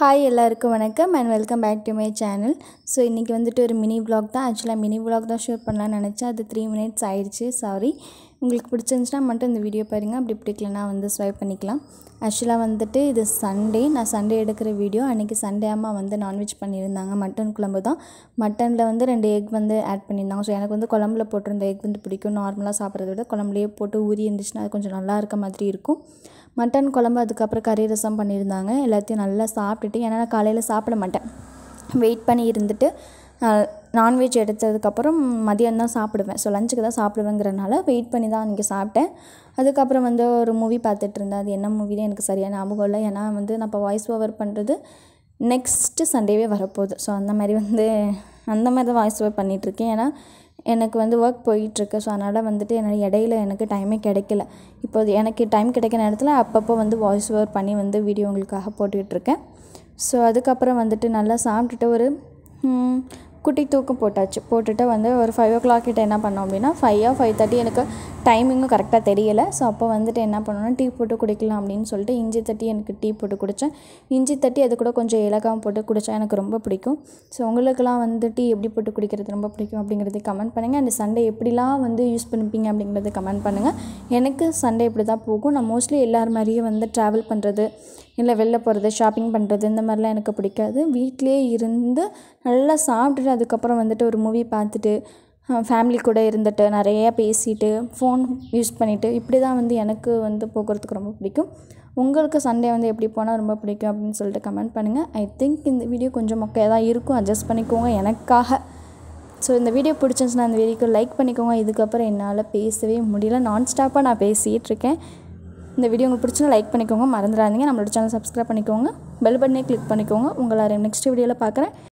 hi எல்லாருக்கும் வணக்கம் and welcome back to my channel so இன்றைக்கி வந்துட்டு ஒரு மினி விளாக் தான் ஆக்சுவலாக மினி விளாக் தான் ஷூட் பண்ணலாம்னு நினச்சேன் அது த்ரீ மினிட்ஸ் ஆயிடுச்சு சாரி உங்களுக்கு பிடிச்சிருந்துச்சுன்னா மட்டும் இந்த வீடியோ பாருங்கள் அப்படி பிடிக்கலனா வந்து ஸ்வைப் பண்ணிக்கலாம் ஆக்சுவலாக வந்துட்டு இது சண்டே நான் சண்டே எடுக்கிற வீடியோ அன்றைக்கி சண்டே அம்மா வந்து நான்வெஜ் பண்ணியிருந்தாங்க மட்டன் குழம்பு தான் மட்டனில் வந்து ரெண்டு எக் வந்து ஆட் பண்ணியிருந்தாங்க ஸோ எனக்கு வந்து குழம்புல போட்டிருந்த எக் வந்து பிடிக்கும் நார்மலாக சாப்பிட்றத விட குழம்புலேயே போட்டு ஊறி இருந்துச்சுன்னா அது கொஞ்சம் நல்லா இருக்க மாதிரி இருக்கும் மட்டன் குழம்பு அதுக்கப்புறம் கறி ரசம் பண்ணியிருந்தாங்க எல்லாத்தையும் நல்லா சாப்பிட்டுட்டு ஏன்னா நான் காலையில் சாப்பிட மாட்டேன் வெயிட் பண்ணி இருந்துட்டு நான்வெஜ் எடுத்ததுக்கப்புறம் மதியம் தான் சாப்பிடுவேன் ஸோ லஞ்சுக்கு தான் சாப்பிடுவேங்கிறனால வெயிட் பண்ணி தான் அன்றைக்கி சாப்பிட்டேன் அதுக்கப்புறம் வந்து ஒரு மூவி பார்த்துட்டு இருந்தேன் அது என்ன மூவின்னு எனக்கு சரியான ஞாபகம் இல்லை ஏன்னா வந்து நான் இப்போ வாய்ஸ் ஓவர் பண்ணுறது நெக்ஸ்ட்டு சண்டேவே வரப்போகுது ஸோ அந்த மாதிரி வந்து அந்த மாதிரி தான் வாய்ஸ் ஓவர் பண்ணிகிட்ருக்கேன் ஏன்னா எனக்கு வந்து ஒர்க் போயிட்டுருக்கு ஸோ அதனால் வந்துட்டு என்னால் இடையில எனக்கு டைமே கிடைக்கல இப்போ எனக்கு டைம் கிடைக்கிற நேரத்தில் அப்பப்போ வந்து வாய்ஸ் ஓவர் பண்ணி வந்து வீடியோ உங்களுக்காக போட்டுக்கிட்டுருக்கேன் ஸோ அதுக்கப்புறம் வந்துட்டு நல்லா சாப்பிட்டுட்டு ஒரு குட்டி தூக்கம் போட்டாச்சு போட்டுட்டு வந்து ஒரு ஃபைவ் ஓ கிளாக் கிட்ட என்ன பண்ணோம் அப்படின்னா ஃபைவ் ஃபைவ் தேர்ட்டி எனக்கு டைமிங்கும் கரெக்டாக தெரியலை ஸோ அப்போ வந்துட்டு என்ன பண்ணணும்னா டீ போட்டு குடிக்கலாம் அப்படின்னு சொல்லிட்டு இஞ்சி தட்டி எனக்கு டீ போட்டு குடித்தேன் இஞ்சி தட்டி அது கூட கொஞ்சம் ஏலக்காவும் போட்டு குடித்தா எனக்கு ரொம்ப பிடிக்கும் ஸோ உங்களுக்கெல்லாம் வந்து டீ எப்படி போட்டு குடிக்கிறது ரொம்ப பிடிக்கும் அப்படிங்கிறது கமெண்ட் பண்ணுங்கள் அந்த சண்டே எப்படிலாம் வந்து யூஸ் பண்ணிப்பீங்க அப்படிங்கிறது கமெண்ட் பண்ணுங்கள் எனக்கு சண்டே இப்படி தான் போகும் நான் மோஸ்ட்லி எல்லார் மாதிரியும் வந்து ட்ராவல் பண்ணுறது இல்லை வெளில போகிறது ஷாப்பிங் பண்ணுறது இந்த மாதிரிலாம் எனக்கு பிடிக்காது வீட்லேயே இருந்து நல்லா சாப்பிட்டு காலேஜில் அதுக்கப்புறம் வந்துட்டு ஒரு மூவி பார்த்துட்டு ஃபேமிலி கூட இருந்துட்டு நிறையா பேசிட்டு ஃபோன் யூஸ் பண்ணிவிட்டு இப்படி தான் வந்து எனக்கு வந்து போக்குறதுக்கு ரொம்ப பிடிக்கும் உங்களுக்கு சண்டே வந்து எப்படி போனால் ரொம்ப பிடிக்கும் அப்படின்னு சொல்லிட்டு கமெண்ட் பண்ணுங்கள் ஐ திங்க் இந்த வீடியோ கொஞ்சம் மொக்கையாக தான் இருக்கும் அட்ஜஸ்ட் பண்ணிக்கோங்க எனக்காக ஸோ இந்த வீடியோ பிடிச்சிருந்துச்சுன்னா அந்த வீடியோக்கு லைக் பண்ணிக்கோங்க இதுக்கப்புறம் என்னால் பேசவே முடியல நான் ஸ்டாப்பாக நான் பேசிகிட்டு இருக்கேன் இந்த வீடியோ உங்களுக்கு பிடிச்சினா லைக் பண்ணிக்கோங்க மறந்துடாதீங்க நம்மளோட சேனல் சப்ஸ்கிரைப் பண்ணிக்கோங்க பெல் பட்டனே கிளிக் பண்ணிக்கோங்க உங்களை நெக்ஸ்ட் வீடியோவில் பார்க்குறேன்